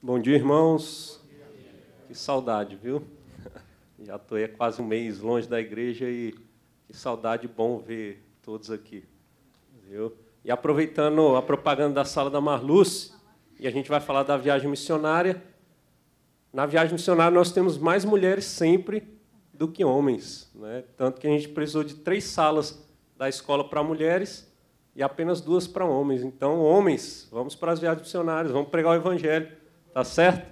Bom dia, irmãos. Que saudade, viu? Já estou aí quase um mês longe da igreja e que saudade bom ver todos aqui. Viu? E aproveitando a propaganda da sala da Marluz, e a gente vai falar da viagem missionária. Na viagem missionária nós temos mais mulheres sempre do que homens. Né? Tanto que a gente precisou de três salas da escola para mulheres e apenas duas para homens. Então, homens, vamos para as viagens missionárias, vamos pregar o evangelho Tá certo?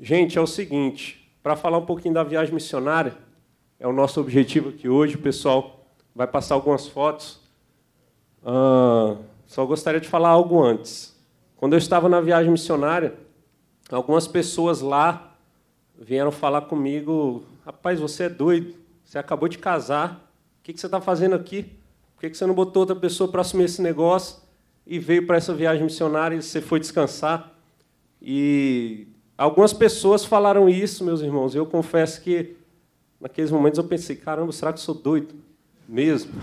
Gente, é o seguinte, para falar um pouquinho da viagem missionária, é o nosso objetivo aqui hoje, o pessoal vai passar algumas fotos. Ah, só gostaria de falar algo antes. Quando eu estava na viagem missionária, algumas pessoas lá vieram falar comigo: rapaz, você é doido, você acabou de casar, o que você está fazendo aqui? Por que você não botou outra pessoa para assumir esse negócio e veio para essa viagem missionária e você foi descansar? E algumas pessoas falaram isso, meus irmãos. E Eu confesso que naqueles momentos eu pensei: caramba, será que eu sou doido mesmo?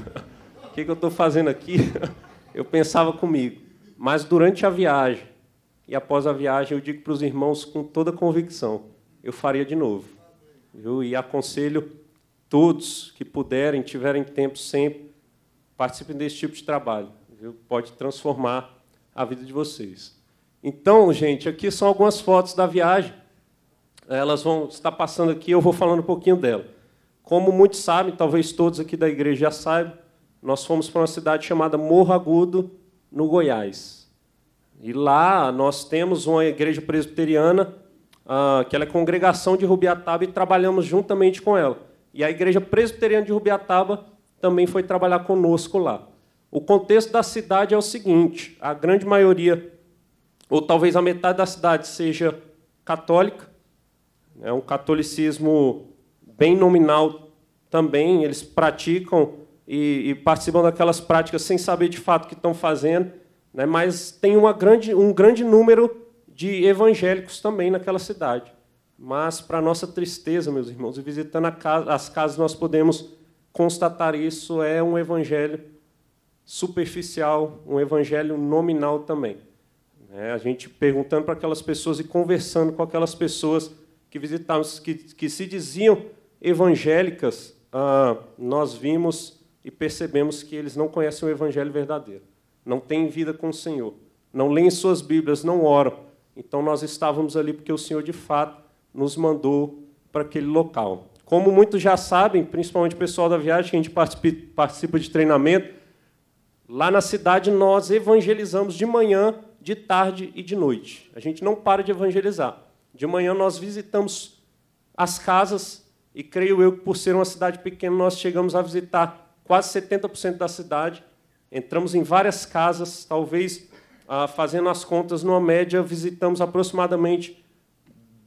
O que, que eu estou fazendo aqui? Eu pensava comigo. Mas durante a viagem e após a viagem, eu digo para os irmãos com toda convicção: eu faria de novo. Viu? E aconselho todos que puderem, tiverem tempo sempre, participem desse tipo de trabalho. Viu? Pode transformar a vida de vocês. Então, gente, aqui são algumas fotos da viagem. Elas vão estar passando aqui, eu vou falando um pouquinho dela. Como muitos sabem, talvez todos aqui da igreja já saibam, nós fomos para uma cidade chamada Morro Agudo, no Goiás. E lá nós temos uma igreja presbiteriana, ah, que ela é congregação de Rubiataba, e trabalhamos juntamente com ela. E a igreja presbiteriana de Rubiataba também foi trabalhar conosco lá. O contexto da cidade é o seguinte: a grande maioria ou talvez a metade da cidade seja católica. É um catolicismo bem nominal também, eles praticam e, e participam daquelas práticas sem saber de fato o que estão fazendo, né? mas tem uma grande, um grande número de evangélicos também naquela cidade. Mas, para nossa tristeza, meus irmãos, visitando casa, as casas, nós podemos constatar isso é um evangelho superficial, um evangelho nominal também. Né? A gente perguntando para aquelas pessoas e conversando com aquelas pessoas que visitávamos, que, que se diziam evangélicas, ah, nós vimos e percebemos que eles não conhecem o evangelho verdadeiro, não têm vida com o Senhor, não leem suas Bíblias, não oram. Então nós estávamos ali porque o Senhor de fato nos mandou para aquele local. Como muitos já sabem, principalmente o pessoal da viagem, que a gente participa de treinamento, lá na cidade nós evangelizamos de manhã de tarde e de noite. A gente não para de evangelizar. De manhã nós visitamos as casas e creio eu que por ser uma cidade pequena nós chegamos a visitar quase 70% da cidade. Entramos em várias casas, talvez ah, fazendo as contas numa média visitamos aproximadamente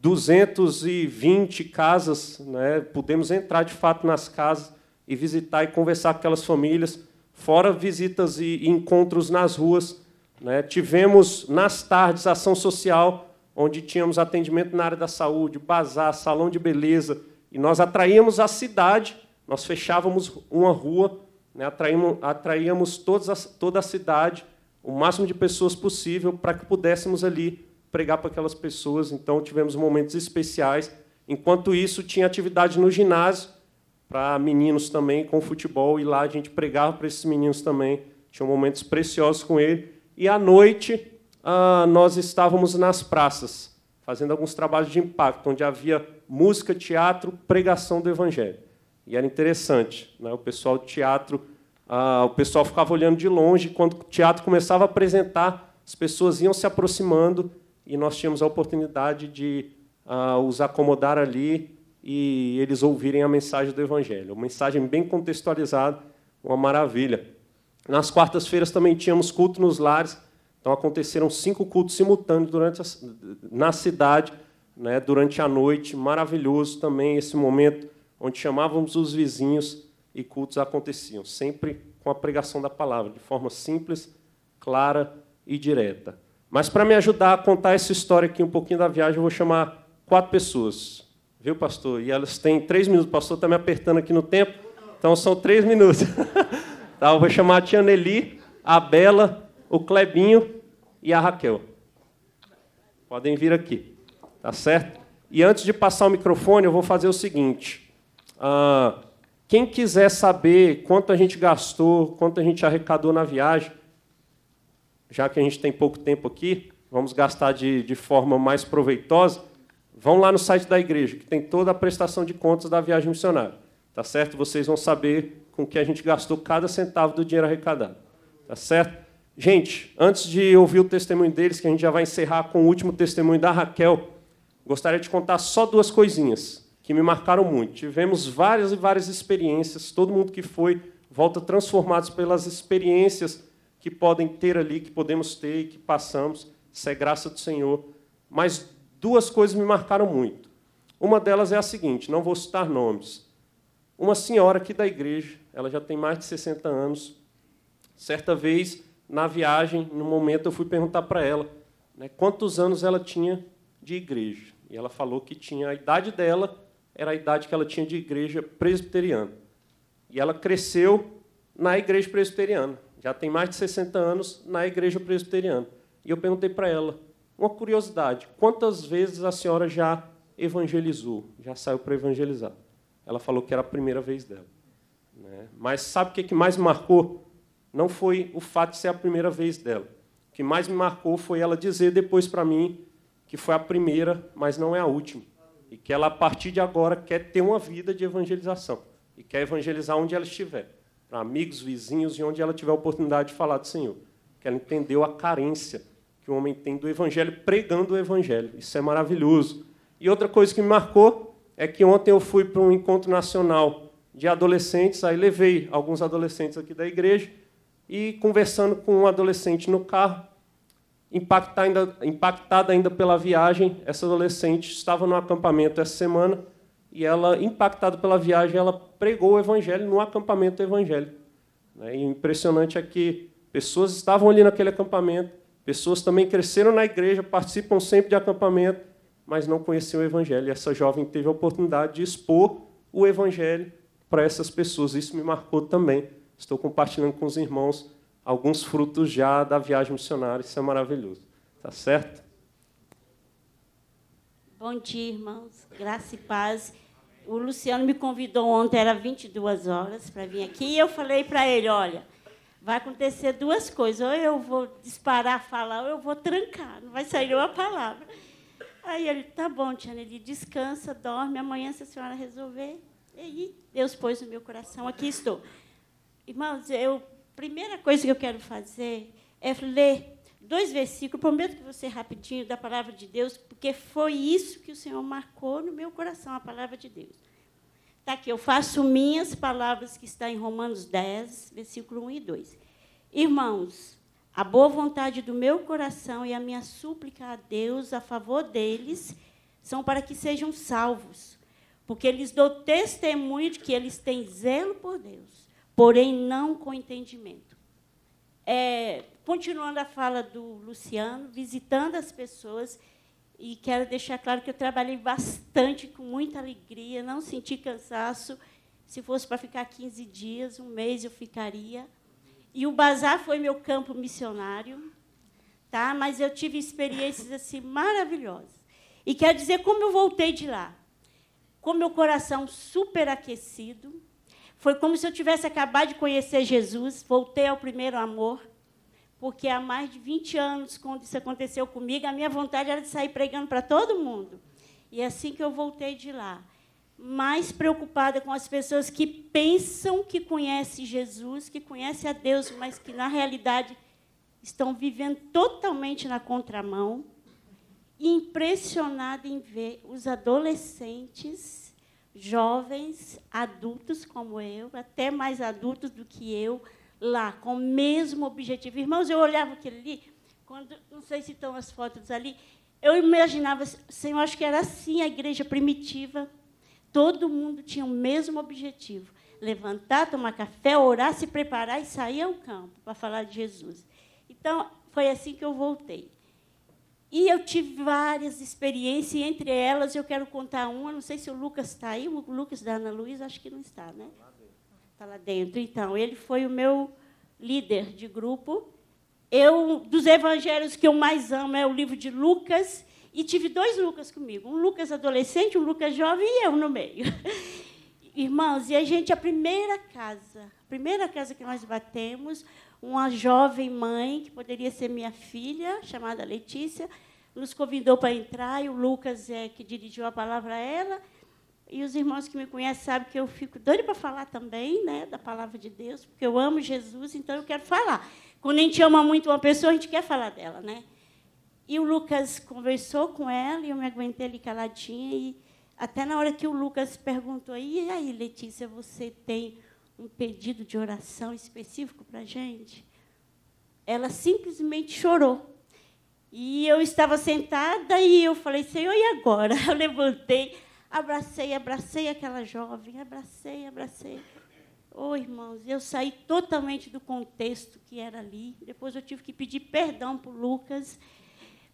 220 casas, né? Podemos entrar de fato nas casas e visitar e conversar com aquelas famílias, fora visitas e encontros nas ruas né? Tivemos, nas tardes, ação social, onde tínhamos atendimento na área da saúde, bazar, salão de beleza, e nós atraímos a cidade, nós fechávamos uma rua, né? atraímos, atraíamos todas as, toda a cidade, o máximo de pessoas possível, para que pudéssemos ali pregar para aquelas pessoas. Então, tivemos momentos especiais. Enquanto isso, tinha atividade no ginásio, para meninos também, com futebol, e lá a gente pregava para esses meninos também. Tinha momentos preciosos com ele. E à noite, ah, nós estávamos nas praças, fazendo alguns trabalhos de impacto, onde havia música, teatro, pregação do Evangelho. E era interessante. Né? O pessoal do teatro, ah, o pessoal ficava olhando de longe, quando o teatro começava a apresentar, as pessoas iam se aproximando e nós tínhamos a oportunidade de ah, os acomodar ali e eles ouvirem a mensagem do Evangelho. Uma mensagem bem contextualizada, uma maravilha. Nas quartas-feiras também tínhamos culto nos lares, então aconteceram cinco cultos simultâneos durante a, na cidade, né, durante a noite. Maravilhoso também esse momento onde chamávamos os vizinhos e cultos aconteciam, sempre com a pregação da palavra, de forma simples, clara e direta. Mas para me ajudar a contar essa história aqui um pouquinho da viagem, eu vou chamar quatro pessoas, viu, pastor? E elas têm três minutos. O pastor está me apertando aqui no tempo, então são três minutos. Tá, eu vou chamar a Tia Nelly, a Bela, o Clebinho e a Raquel. Podem vir aqui, tá certo? E antes de passar o microfone, eu vou fazer o seguinte. Ah, quem quiser saber quanto a gente gastou, quanto a gente arrecadou na viagem, já que a gente tem pouco tempo aqui, vamos gastar de, de forma mais proveitosa, vão lá no site da igreja, que tem toda a prestação de contas da viagem missionária. Tá certo? Vocês vão saber com que a gente gastou cada centavo do dinheiro arrecadado. Tá certo? Gente, antes de ouvir o testemunho deles, que a gente já vai encerrar com o último testemunho da Raquel, gostaria de contar só duas coisinhas que me marcaram muito. Tivemos várias e várias experiências, todo mundo que foi volta transformado pelas experiências que podem ter ali, que podemos ter e que passamos. Isso é graça do Senhor. Mas duas coisas me marcaram muito. Uma delas é a seguinte, não vou citar nomes. Uma senhora aqui da igreja ela já tem mais de 60 anos. Certa vez, na viagem, no momento, eu fui perguntar para ela né, quantos anos ela tinha de igreja. E ela falou que tinha a idade dela era a idade que ela tinha de igreja presbiteriana. E ela cresceu na igreja presbiteriana. Já tem mais de 60 anos na igreja presbiteriana. E eu perguntei para ela, uma curiosidade, quantas vezes a senhora já evangelizou, já saiu para evangelizar? Ela falou que era a primeira vez dela. Né? Mas sabe o que mais me marcou? Não foi o fato de ser a primeira vez dela. O que mais me marcou foi ela dizer depois para mim que foi a primeira, mas não é a última. E que ela, a partir de agora, quer ter uma vida de evangelização. E quer evangelizar onde ela estiver. Para amigos, vizinhos e onde ela tiver a oportunidade de falar do Senhor. Que ela entendeu a carência que o homem tem do evangelho, pregando o evangelho. Isso é maravilhoso. E outra coisa que me marcou é que ontem eu fui para um encontro nacional de adolescentes, aí levei alguns adolescentes aqui da igreja e conversando com um adolescente no carro, impactada ainda, ainda pela viagem, essa adolescente estava no acampamento essa semana e ela, impactada pela viagem, ela pregou o evangelho no acampamento evangélico. Né? E o impressionante é que pessoas estavam ali naquele acampamento, pessoas também cresceram na igreja, participam sempre de acampamento, mas não conheciam o evangelho. E essa jovem teve a oportunidade de expor o evangelho para essas pessoas. Isso me marcou também. Estou compartilhando com os irmãos alguns frutos já da viagem missionária. Isso é maravilhoso. Tá certo? Bom dia, irmãos. Graça e paz. O Luciano me convidou ontem, era 22 horas, para vir aqui. E eu falei para ele: olha, vai acontecer duas coisas. Ou eu vou disparar, falar, ou eu vou trancar. Não vai sair uma palavra. Aí ele: tá bom, Tiana, ele descansa, dorme. Amanhã, se a senhora resolver, e aí Deus pôs no meu coração, aqui estou. Irmãos, eu, a primeira coisa que eu quero fazer é ler dois versículos, prometo que você rapidinho, da palavra de Deus, porque foi isso que o Senhor marcou no meu coração, a palavra de Deus. Está aqui, eu faço minhas palavras que está em Romanos 10, versículo 1 e 2. Irmãos, a boa vontade do meu coração e a minha súplica a Deus a favor deles são para que sejam salvos porque eles dão testemunho de que eles têm zelo por Deus, porém não com entendimento. É, continuando a fala do Luciano, visitando as pessoas, e quero deixar claro que eu trabalhei bastante, com muita alegria, não senti cansaço. Se fosse para ficar 15 dias, um mês, eu ficaria. E o bazar foi meu campo missionário, tá? mas eu tive experiências assim maravilhosas. E quero dizer como eu voltei de lá com meu coração superaquecido. Foi como se eu tivesse acabado de conhecer Jesus, voltei ao primeiro amor, porque há mais de 20 anos, quando isso aconteceu comigo, a minha vontade era de sair pregando para todo mundo. E é assim que eu voltei de lá, mais preocupada com as pessoas que pensam que conhecem Jesus, que conhecem a Deus, mas que na realidade estão vivendo totalmente na contramão impressionada em ver os adolescentes, jovens, adultos como eu, até mais adultos do que eu, lá, com o mesmo objetivo. Irmãos, eu olhava aquilo ali, quando, não sei se estão as fotos ali, eu imaginava, Senhor, acho que era assim a igreja primitiva. Todo mundo tinha o mesmo objetivo: levantar, tomar café, orar, se preparar e sair ao campo para falar de Jesus. Então, foi assim que eu voltei. E eu tive várias experiências, e entre elas eu quero contar uma, não sei se o Lucas está aí, o Lucas da Ana Luiz, acho que não está, né? Está tá lá dentro. Então, ele foi o meu líder de grupo. Eu, dos evangelhos que eu mais amo é o livro de Lucas, e tive dois Lucas comigo, um Lucas adolescente, um Lucas jovem e eu no meio. Irmãos, e a gente, a primeira casa, a primeira casa que nós batemos uma jovem mãe, que poderia ser minha filha, chamada Letícia, nos convidou para entrar, e o Lucas é que dirigiu a palavra a ela. E os irmãos que me conhecem sabem que eu fico doida para falar também né, da palavra de Deus, porque eu amo Jesus, então eu quero falar. Quando a gente ama muito uma pessoa, a gente quer falar dela. Né? E o Lucas conversou com ela, e eu me aguentei ali caladinha, e até na hora que o Lucas perguntou, e aí, Letícia, você tem um pedido de oração específico para a gente. Ela simplesmente chorou. E eu estava sentada e eu falei, Senhor, e agora? Eu levantei, abracei, abracei aquela jovem, abracei, abracei. Oh, irmãos, eu saí totalmente do contexto que era ali. Depois eu tive que pedir perdão para o Lucas,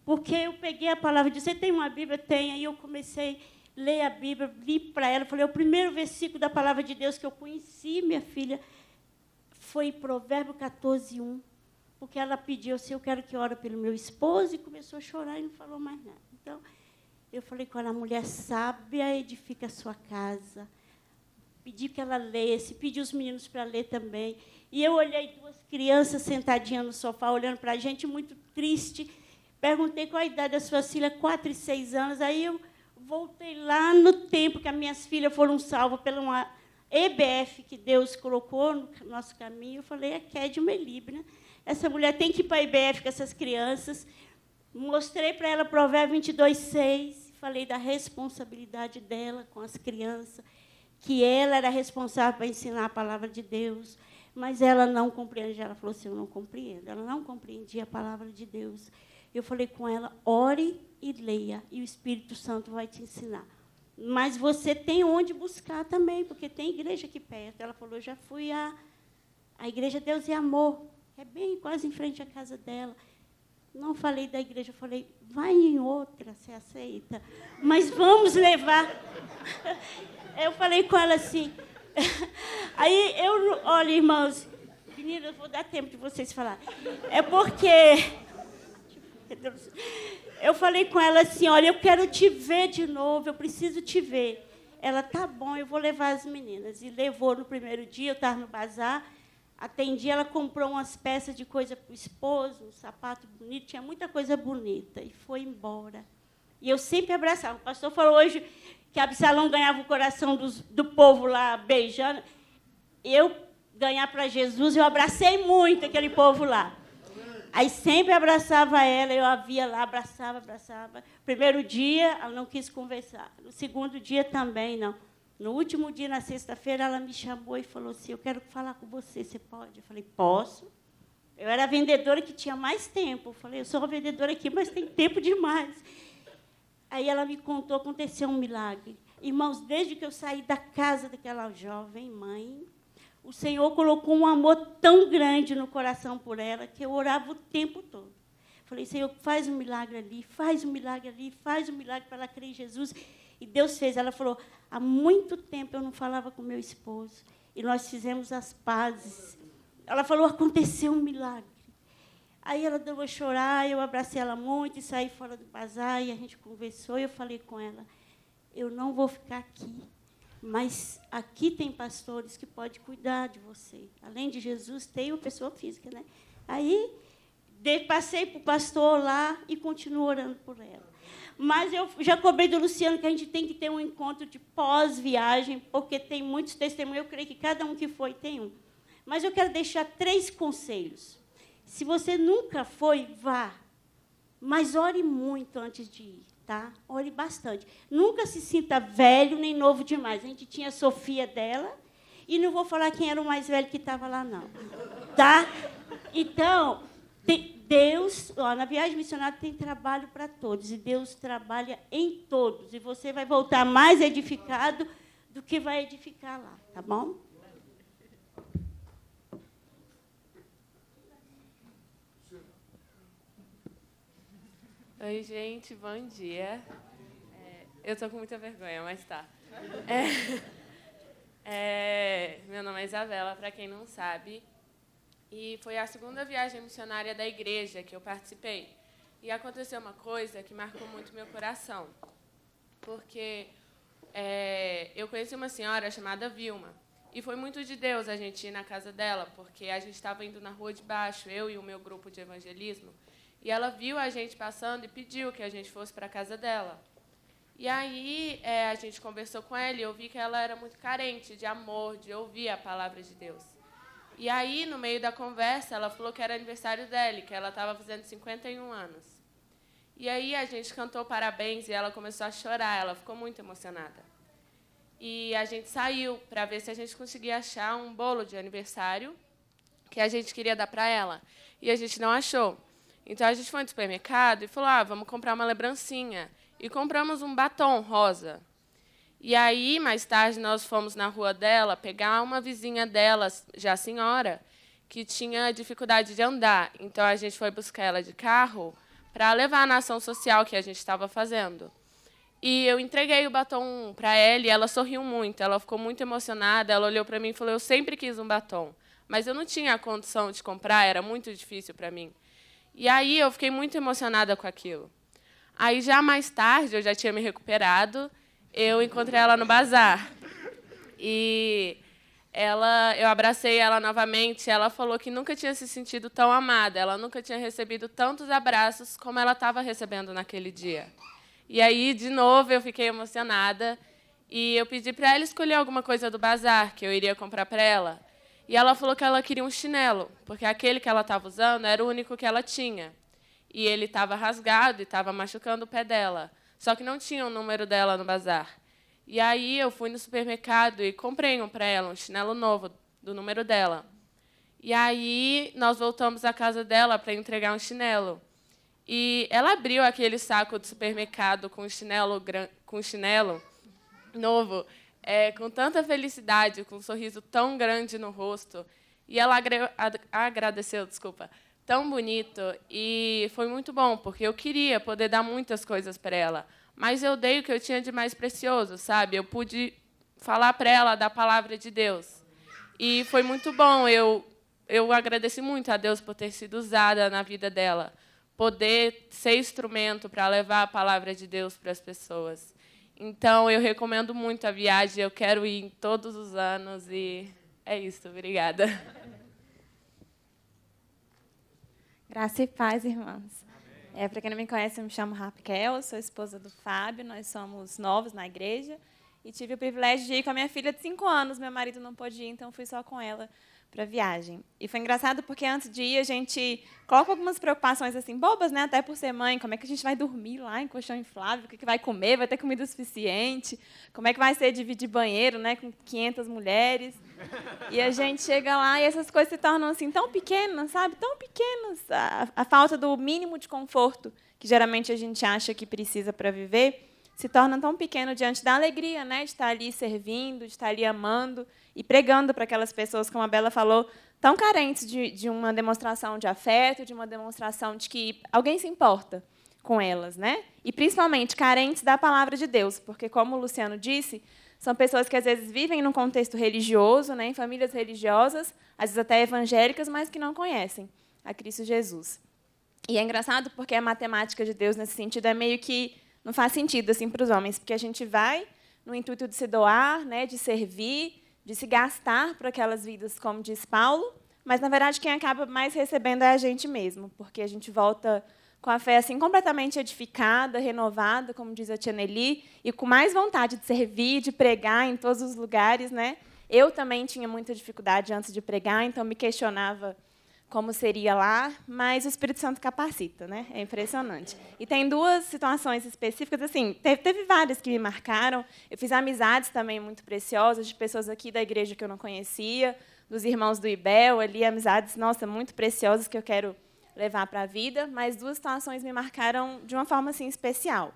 porque eu peguei a palavra de você tem uma Bíblia? Tem. Aí eu comecei leia a Bíblia, li para ela, falei, é o primeiro versículo da palavra de Deus que eu conheci, minha filha, foi Provérbio 14, 1. Porque ela pediu, assim, eu quero que ore pelo meu esposo, e começou a chorar e não falou mais nada. Então, eu falei com ela, a mulher sábia edifica a sua casa. Pedi que ela lesse, pedi os meninos para ler também. E eu olhei duas crianças sentadinhas no sofá, olhando para a gente, muito triste. Perguntei qual a idade das sua filha, quatro e seis anos. Aí eu voltei lá no tempo que as minhas filhas foram salvas pela uma EBF que Deus colocou no nosso caminho. Eu falei, é Kédia Melibna. Né? Essa mulher tem que ir para a EBF com essas crianças. Mostrei para ela Provérbio 22, 6. Falei da responsabilidade dela com as crianças, que ela era responsável para ensinar a palavra de Deus, mas ela não compreendia. Ela falou assim: Eu não compreendo. Ela não compreendia a palavra de Deus. Eu falei com ela: ore e leia, e o Espírito Santo vai te ensinar. Mas você tem onde buscar também, porque tem igreja aqui perto. Ela falou: já fui à, à Igreja Deus e Amor, é bem quase em frente à casa dela. Não falei da igreja, falei, vai em outra, você aceita. Mas vamos levar. Eu falei com ela assim. Aí eu, olha, irmãos, meninas, vou dar tempo de vocês falar. É porque Eu falei com ela assim: olha, eu quero te ver de novo, eu preciso te ver. Ela, tá bom, eu vou levar as meninas. E levou no primeiro dia, eu estava no bazar, atendi, ela comprou umas peças de coisa para o esposo, um sapato bonito, tinha muita coisa bonita, e foi embora. E eu sempre abraçava. O pastor falou hoje que Absalão ganhava o coração dos, do povo lá beijando. Eu ganhar para Jesus, eu abracei muito aquele povo lá. Aí sempre abraçava ela, eu a via lá, abraçava, abraçava. Primeiro dia, ela não quis conversar. No segundo dia também não. No último dia, na sexta-feira, ela me chamou e falou assim: Eu quero falar com você, você pode? Eu falei: Posso. Eu era a vendedora que tinha mais tempo. Eu falei: Eu sou uma vendedora aqui, mas tem tempo demais. Aí ela me contou: aconteceu um milagre. Irmãos, desde que eu saí da casa daquela jovem mãe, o Senhor colocou um amor tão grande no coração por ela que eu orava o tempo todo. Falei, Senhor, faz um milagre ali, faz um milagre ali, faz um milagre para ela crer em Jesus. E Deus fez. Ela falou: há muito tempo eu não falava com meu esposo. E nós fizemos as pazes. Ela falou: aconteceu um milagre. Aí ela deu a chorar, eu abracei ela muito e saí fora do bazar e a gente conversou. E eu falei com ela: eu não vou ficar aqui mas aqui tem pastores que pode cuidar de você. Além de Jesus, tem uma pessoa física, né? Aí passei para o pastor lá e continuo orando por ela. Mas eu já cobrei do Luciano que a gente tem que ter um encontro de pós-viagem, porque tem muitos testemunhos. Eu creio que cada um que foi tem um. Mas eu quero deixar três conselhos. Se você nunca foi, vá. Mas ore muito antes de ir tá? Ore bastante. Nunca se sinta velho nem novo demais. A gente tinha a Sofia dela, e não vou falar quem era o mais velho que estava lá, não. Tá? Então, Deus, ó, na viagem missionária tem trabalho para todos, e Deus trabalha em todos, e você vai voltar mais edificado do que vai edificar lá, tá bom? Oi, gente, bom dia. É, eu estou com muita vergonha, mas tá. É, é, meu nome é Isabela, para quem não sabe, e foi a segunda viagem missionária da igreja que eu participei. E aconteceu uma coisa que marcou muito meu coração, porque é, eu conheci uma senhora chamada Vilma, e foi muito de Deus a gente ir na casa dela, porque a gente estava indo na rua de baixo, eu e o meu grupo de evangelismo, e ela viu a gente passando e pediu que a gente fosse para a casa dela. E aí é, a gente conversou com ela e eu vi que ela era muito carente de amor, de ouvir a palavra de Deus. E aí, no meio da conversa, ela falou que era aniversário dela, que ela estava fazendo 51 anos. E aí a gente cantou parabéns e ela começou a chorar, ela ficou muito emocionada. E a gente saiu para ver se a gente conseguia achar um bolo de aniversário que a gente queria dar para ela. E a gente não achou. Então a gente foi no supermercado e falou: ah, vamos comprar uma lembrancinha. E compramos um batom rosa. E aí, mais tarde, nós fomos na rua dela pegar uma vizinha dela, já senhora, que tinha dificuldade de andar. Então a gente foi buscar ela de carro para levar na ação social que a gente estava fazendo. E eu entreguei o batom para ela e ela sorriu muito, ela ficou muito emocionada, ela olhou para mim e falou: "Eu sempre quis um batom, mas eu não tinha a condição de comprar, era muito difícil para mim". E aí eu fiquei muito emocionada com aquilo. Aí já mais tarde, eu já tinha me recuperado, eu encontrei ela no bazar. E ela, eu abracei ela novamente, ela falou que nunca tinha se sentido tão amada, ela nunca tinha recebido tantos abraços como ela estava recebendo naquele dia. E aí, de novo, eu fiquei emocionada e eu pedi para ela escolher alguma coisa do bazar que eu iria comprar para ela. E ela falou que ela queria um chinelo, porque aquele que ela estava usando era o único que ela tinha. E ele estava rasgado e estava machucando o pé dela. Só que não tinha o número dela no bazar. E aí eu fui no supermercado e comprei um para ela, um chinelo novo, do número dela. E aí nós voltamos à casa dela para entregar um chinelo. E ela abriu aquele saco do supermercado com chinelo, com chinelo novo é, com tanta felicidade, com um sorriso tão grande no rosto. E ela agradeceu, desculpa, tão bonito. E foi muito bom, porque eu queria poder dar muitas coisas para ela. Mas eu dei o que eu tinha de mais precioso, sabe? Eu pude falar para ela da palavra de Deus. E foi muito bom. Eu, eu agradeci muito a Deus por ter sido usada na vida dela. Poder ser instrumento para levar a palavra de Deus para as pessoas. Então, eu recomendo muito a viagem. Eu quero ir em todos os anos e é isso. Obrigada. Graça e paz, irmãs. É, Para quem não me conhece, eu me chamo Raquel, sou esposa do Fábio, nós somos novos na igreja e tive o privilégio de ir com a minha filha de 5 anos. Meu marido não pôde ir, então fui só com ela para viagem. E foi engraçado porque antes de ir a gente coloca algumas preocupações assim bobas, né? Até por ser mãe, como é que a gente vai dormir lá em colchão inflável? O que, que vai comer? Vai ter comida suficiente? Como é que vai ser dividir banheiro, né, com 500 mulheres? E a gente chega lá e essas coisas se tornam assim tão pequenas, sabe? Tão pequenas a, a falta do mínimo de conforto que geralmente a gente acha que precisa para viver se torna tão pequeno diante da alegria, né, de estar ali servindo, de estar ali amando e pregando para aquelas pessoas, como a Bela falou, tão carentes de, de uma demonstração de afeto, de uma demonstração de que alguém se importa com elas, né? E principalmente carentes da palavra de Deus, porque como o Luciano disse, são pessoas que às vezes vivem num contexto religioso, né, em famílias religiosas, às vezes até evangélicas, mas que não conhecem a Cristo Jesus. E é engraçado porque a matemática de Deus nesse sentido é meio que não faz sentido assim para os homens, porque a gente vai no intuito de se doar, né, de servir, de se gastar para aquelas vidas, como diz Paulo, mas na verdade quem acaba mais recebendo é a gente mesmo, porque a gente volta com a fé assim completamente edificada, renovada, como diz a Tianeli, e com mais vontade de servir, de pregar em todos os lugares, né? Eu também tinha muita dificuldade antes de pregar, então me questionava como seria lá, mas o Espírito Santo capacita, né? É impressionante. E tem duas situações específicas, assim, teve, teve, várias que me marcaram. Eu fiz amizades também muito preciosas de pessoas aqui da igreja que eu não conhecia, dos irmãos do Ibel, ali amizades, nossa, muito preciosas que eu quero levar para a vida. Mas duas situações me marcaram de uma forma assim especial.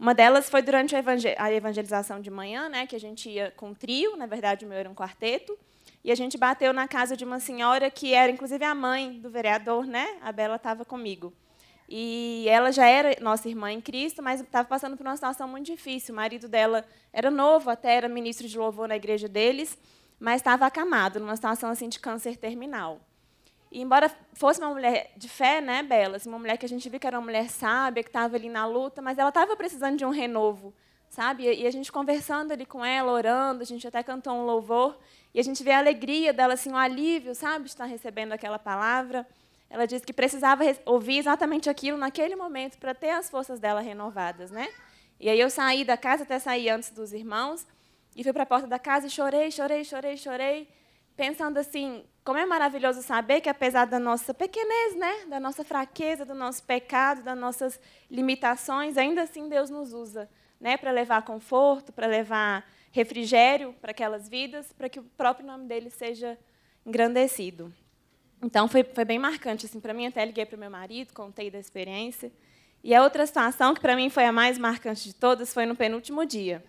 Uma delas foi durante a evangelização de manhã, né? Que a gente ia com um trio, na verdade o meu era um quarteto. E a gente bateu na casa de uma senhora que era, inclusive, a mãe do vereador, né? A Bela estava comigo. E ela já era nossa irmã em Cristo, mas estava passando por uma situação muito difícil. O marido dela era novo, até era ministro de louvor na igreja deles, mas estava acamado, numa situação assim de câncer terminal. E embora fosse uma mulher de fé, né, Bela, assim, uma mulher que a gente viu que era uma mulher sábia, que estava ali na luta, mas ela estava precisando de um renovo, sabe? E a gente conversando ali com ela, orando, a gente até cantou um louvor, e a gente vê a alegria dela, assim, o alívio, sabe, de estar recebendo aquela palavra. Ela disse que precisava ouvir exatamente aquilo naquele momento para ter as forças dela renovadas, né? E aí eu saí da casa, até saí antes dos irmãos, e fui para a porta da casa e chorei, chorei, chorei, chorei, pensando assim, como é maravilhoso saber que apesar da nossa pequenez, né, da nossa fraqueza, do nosso pecado, das nossas limitações, ainda assim Deus nos usa, né, para levar conforto, para levar refrigério para aquelas vidas, para que o próprio nome dele seja engrandecido. Então, foi, foi bem marcante assim, para mim. Até liguei para o meu marido, contei da experiência. E a outra situação, que para mim foi a mais marcante de todas, foi no penúltimo dia.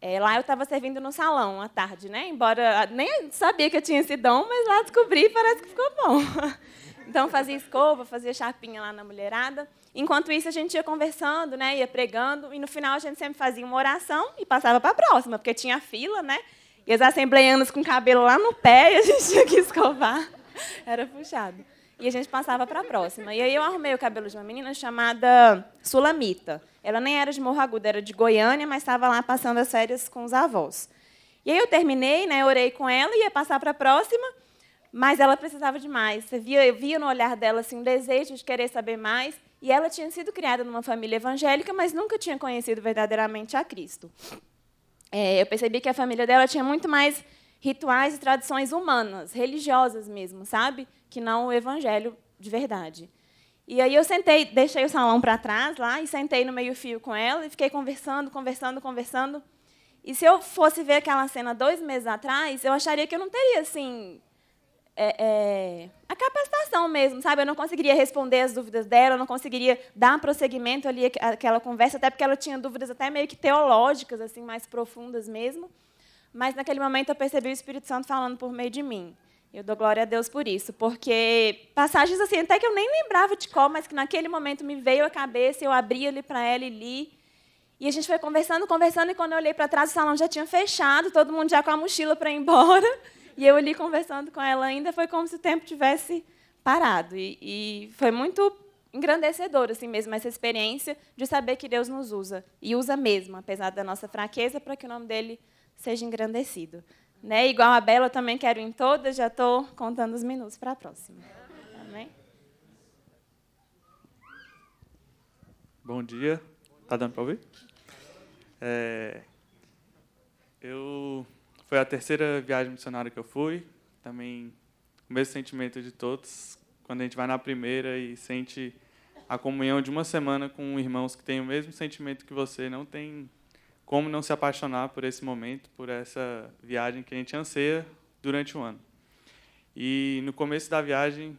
É, lá eu estava servindo no salão à tarde, né? Embora ah, nem sabia que eu tinha esse dom, mas lá descobri e parece que ficou bom. Então fazia escova, fazia chapinha lá na mulherada. Enquanto isso, a gente ia conversando, né, ia pregando, e no final a gente sempre fazia uma oração e passava para a próxima, porque tinha fila, né? E as assembleianas com o cabelo lá no pé, e a gente tinha que escovar. Era puxado. E a gente passava para a próxima. E aí eu arrumei o cabelo de uma menina chamada Sulamita. Ela nem era de Morro Agudo, era de Goiânia, mas estava lá passando as férias com os avós. E aí eu terminei, né, orei com ela, e ia passar para a próxima, mas ela precisava de mais. eu via no olhar dela assim, um desejo de querer saber mais. E ela tinha sido criada numa família evangélica, mas nunca tinha conhecido verdadeiramente a Cristo. É, eu percebi que a família dela tinha muito mais rituais e tradições humanas, religiosas mesmo, sabe? Que não o evangelho de verdade. E aí eu sentei, deixei o salão para trás lá e sentei no meio-fio com ela e fiquei conversando, conversando, conversando. E se eu fosse ver aquela cena dois meses atrás, eu acharia que eu não teria, assim, é, é, a capacitação mesmo, sabe? Eu não conseguiria responder as dúvidas dela, eu não conseguiria dar prosseguimento ali àquela conversa, até porque ela tinha dúvidas até meio que teológicas, assim, mais profundas mesmo. Mas naquele momento eu percebi o Espírito Santo falando por meio de mim. Eu dou glória a Deus por isso, porque passagens assim, até que eu nem lembrava de qual, mas que naquele momento me veio à cabeça, eu abri ali para ela e li. E a gente foi conversando, conversando, e quando eu olhei para trás, o salão já tinha fechado, todo mundo já com a mochila para ir embora. E eu ali conversando com ela ainda foi como se o tempo tivesse parado. E, e foi muito engrandecedor assim mesmo essa experiência de saber que Deus nos usa e usa mesmo, apesar da nossa fraqueza, para que o nome dele seja engrandecido. Né? Igual a Bela, eu também quero em todas, já estou contando os minutos para a próxima. Amém? Bom dia. Tá dando para ouvir? É, eu foi a terceira viagem missionária que eu fui. Também o mesmo sentimento de todos. Quando a gente vai na primeira e sente a comunhão de uma semana com irmãos que têm o mesmo sentimento que você, não tem como não se apaixonar por esse momento, por essa viagem que a gente anseia durante o ano. E no começo da viagem,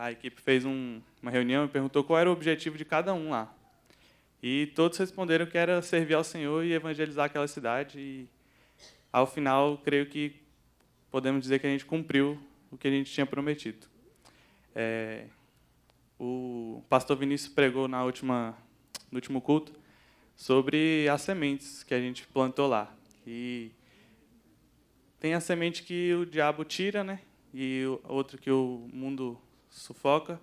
a equipe fez um, uma reunião e perguntou qual era o objetivo de cada um lá. E todos responderam que era servir ao Senhor e evangelizar aquela cidade. E ao final, creio que podemos dizer que a gente cumpriu o que a gente tinha prometido. É, o pastor Vinícius pregou na última, no último culto sobre as sementes que a gente plantou lá. E tem a semente que o diabo tira, né? E outra que o mundo sufoca.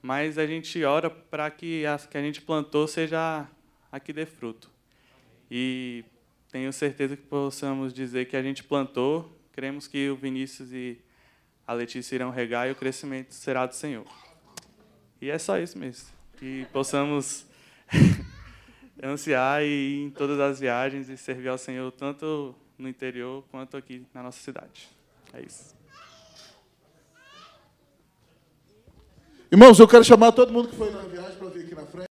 Mas a gente ora para que as que a gente plantou seja a que dê fruto. E tenho certeza que possamos dizer que a gente plantou, cremos que o Vinícius e a Letícia irão regar e o crescimento será do Senhor. E é só isso mesmo. Que possamos ansiar e em todas as viagens e servir ao Senhor, tanto no interior quanto aqui na nossa cidade. É isso. Irmãos, eu quero chamar todo mundo que foi na viagem para vir aqui na frente.